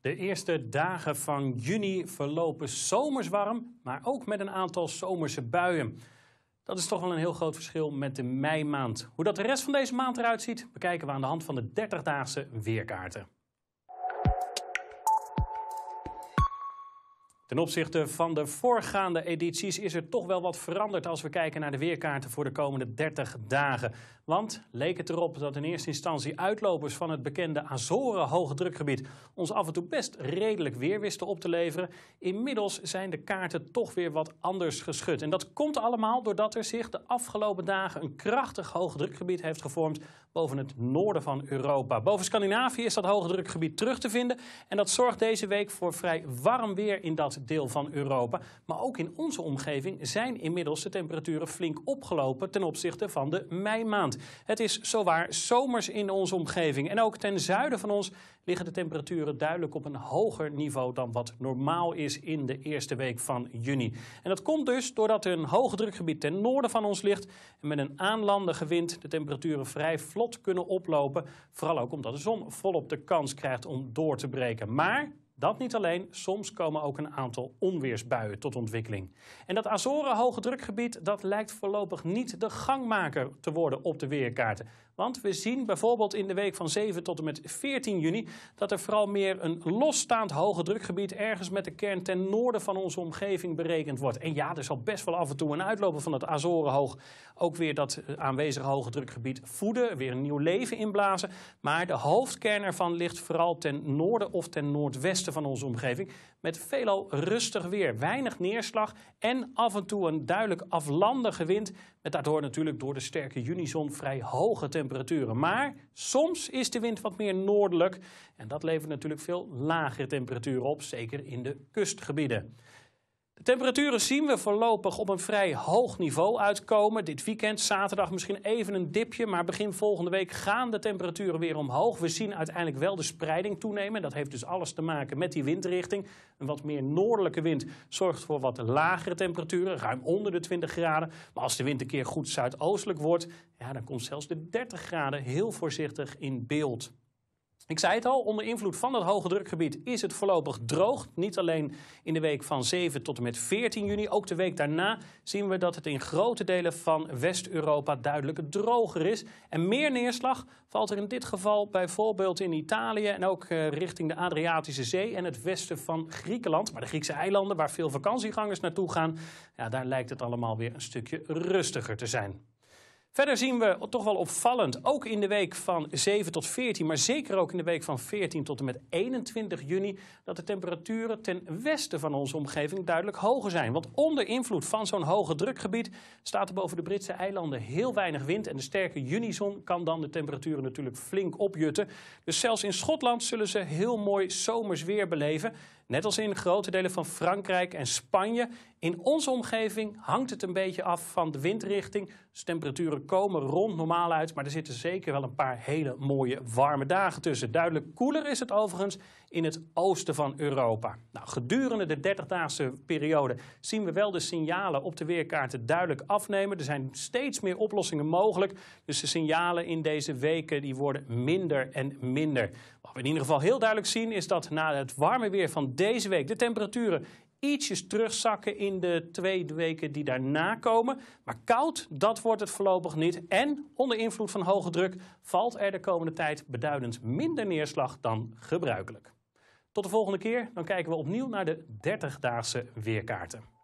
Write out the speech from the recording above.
De eerste dagen van juni verlopen zomers warm, maar ook met een aantal zomerse buien. Dat is toch wel een heel groot verschil met de meimaand. Hoe dat de rest van deze maand eruit ziet, bekijken we aan de hand van de 30-daagse weerkaarten. Ten opzichte van de voorgaande edities is er toch wel wat veranderd als we kijken naar de weerkaarten voor de komende 30 dagen. Want leek het erop dat in eerste instantie uitlopers van het bekende Azoren hoge drukgebied ons af en toe best redelijk weer wisten op te leveren. Inmiddels zijn de kaarten toch weer wat anders geschud. En dat komt allemaal doordat er zich de afgelopen dagen een krachtig hoge drukgebied heeft gevormd boven het noorden van Europa. Boven Scandinavië is dat hoge drukgebied terug te vinden en dat zorgt deze week voor vrij warm weer in dat deel van Europa, maar ook in onze omgeving zijn inmiddels de temperaturen flink opgelopen ten opzichte van de meimaand. Het is zowaar zomers in onze omgeving en ook ten zuiden van ons liggen de temperaturen duidelijk op een hoger niveau dan wat normaal is in de eerste week van juni. En dat komt dus doordat er een hoogdrukgebied ten noorden van ons ligt en met een aanlandige wind de temperaturen vrij vlot kunnen oplopen, vooral ook omdat de zon volop de kans krijgt om door te breken. Maar dat niet alleen, soms komen ook een aantal onweersbuien tot ontwikkeling. En dat Azoren hoge drukgebied dat lijkt voorlopig niet de gangmaker te worden op de weerkaarten. Want we zien bijvoorbeeld in de week van 7 tot en met 14 juni dat er vooral meer een losstaand hoge drukgebied ergens met de kern ten noorden van onze omgeving berekend wordt. En ja, er zal best wel af en toe een uitloper van het Azorenhoog ook weer dat eh, aanwezige hoge drukgebied voeden, weer een nieuw leven inblazen. Maar de hoofdkern ervan ligt vooral ten noorden of ten noordwesten van onze omgeving met veelal rustig weer, weinig neerslag en af en toe een duidelijk aflandige wind met daardoor natuurlijk door de sterke junizon vrij hoge temperaturen temperaturen. Maar soms is de wind wat meer noordelijk en dat levert natuurlijk veel lagere temperaturen op, zeker in de kustgebieden. Temperaturen zien we voorlopig op een vrij hoog niveau uitkomen. Dit weekend, zaterdag misschien even een dipje, maar begin volgende week gaan de temperaturen weer omhoog. We zien uiteindelijk wel de spreiding toenemen. Dat heeft dus alles te maken met die windrichting. Een wat meer noordelijke wind zorgt voor wat lagere temperaturen, ruim onder de 20 graden. Maar als de wind een keer goed zuidoostelijk wordt, ja, dan komt zelfs de 30 graden heel voorzichtig in beeld. Ik zei het al, onder invloed van dat hoge drukgebied is het voorlopig droog. Niet alleen in de week van 7 tot en met 14 juni, ook de week daarna zien we dat het in grote delen van West-Europa duidelijk droger is. En meer neerslag valt er in dit geval bijvoorbeeld in Italië en ook eh, richting de Adriatische Zee en het westen van Griekenland. Maar de Griekse eilanden waar veel vakantiegangers naartoe gaan, ja, daar lijkt het allemaal weer een stukje rustiger te zijn. Verder zien we toch wel opvallend, ook in de week van 7 tot 14, maar zeker ook in de week van 14 tot en met 21 juni, dat de temperaturen ten westen van onze omgeving duidelijk hoger zijn. Want onder invloed van zo'n hoge drukgebied staat er boven de Britse eilanden heel weinig wind en de sterke junizon kan dan de temperaturen natuurlijk flink opjutten. Dus zelfs in Schotland zullen ze heel mooi zomers weer beleven. Net als in grote delen van Frankrijk en Spanje. In onze omgeving hangt het een beetje af van de windrichting. Dus temperaturen komen rond normaal uit, maar er zitten zeker wel een paar hele mooie warme dagen tussen. Duidelijk koeler is het overigens in het oosten van Europa. Nou, gedurende de 30-daagse periode zien we wel de signalen op de weerkaarten duidelijk afnemen. Er zijn steeds meer oplossingen mogelijk. Dus de signalen in deze weken die worden minder en minder. Wat we in ieder geval heel duidelijk zien is dat na het warme weer van deze week de temperaturen ietsjes terugzakken in de twee weken die daarna komen. Maar koud, dat wordt het voorlopig niet. En onder invloed van hoge druk valt er de komende tijd beduidend minder neerslag dan gebruikelijk. Tot de volgende keer, dan kijken we opnieuw naar de 30-daagse weerkaarten.